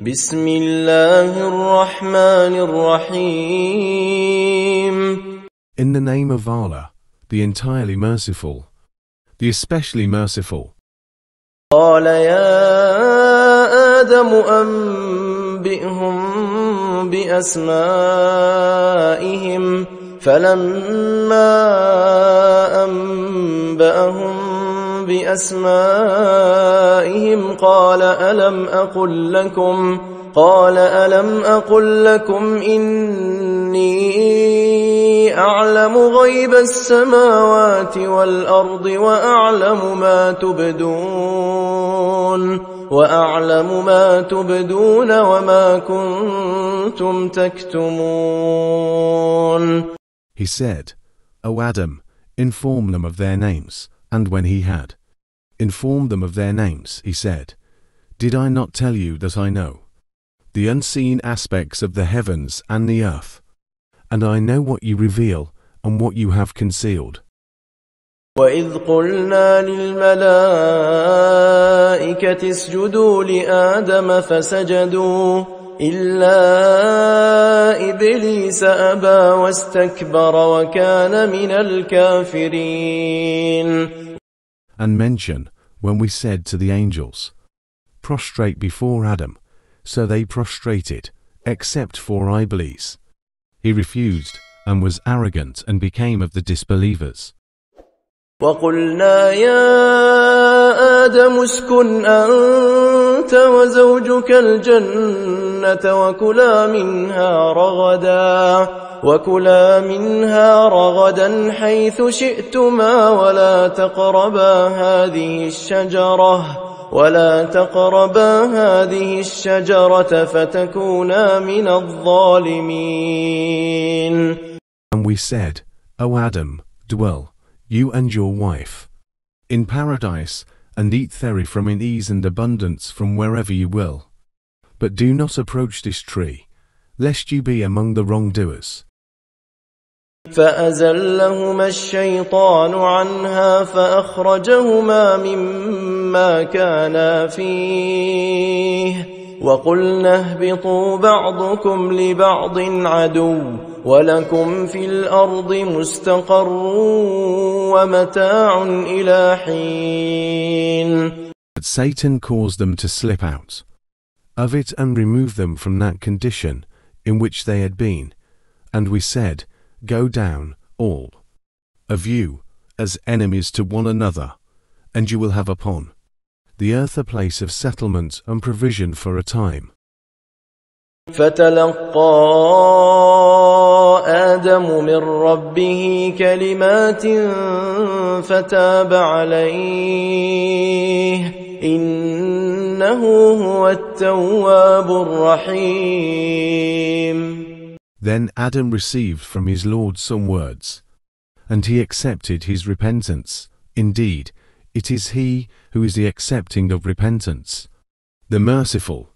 بسم الله الرحمن الرحيم In the name of Allah, the entirely merciful, the especially merciful. قال يا آدم أنبئهم بأسمائهم فلما أنبأهم بأسمائهم قال ألم أقل لكم قال ألم أقل لكم إني أعلم غيب السماوات والأرض وأعلم ما تبدون وأعلم ما تبدون وما كنتم تكتمون He said, O Adam, inform them of their names, and when he had, Inform them of their names, he said. Did I not tell you that I know the unseen aspects of the heavens and the earth? And I know what you reveal and what you have concealed. وإذ قلنا للملائكة اسجدوا لآدم فسجدوا إلا إبليس أبى واستكبر وكان من الكافرين and mention when we said to the angels, Prostrate before Adam. So they prostrated, except for Iblis. He refused, and was arrogant and became of the disbelievers. وقلنا يا آدم اسكن أنت وزوجك الجنة وكلا منها رغدا وكلا منها رغدا حيث شئتما ولا تقربا هذه الشجرة ولا تقربا هذه الشجرة فتكونا من الظالمين And we said, O Adam, dwell you and your wife, in paradise, and eat from in ease and abundance from wherever you will. But do not approach this tree, lest you be among the wrongdoers. فأزلهما الشيطان عنها فأخرجهما مما كانا فيه وقلنا اهبطوا بعضكم لبعض عدو ولكم في الأرض مستقرون ومتاع إلى حين But Satan caused them to slip out of it and remove them from that condition in which they had been. And we said, Go down, all of you, as enemies to one another, and you will have upon the earth a place of settlement and provision for a time. فتلقى آدم من ربه كلمات فتاب عليه إنه هو التواب الرحيم Then Adam received from his Lord some words, and he accepted his repentance. Indeed, it is he who is the accepting of repentance, the merciful.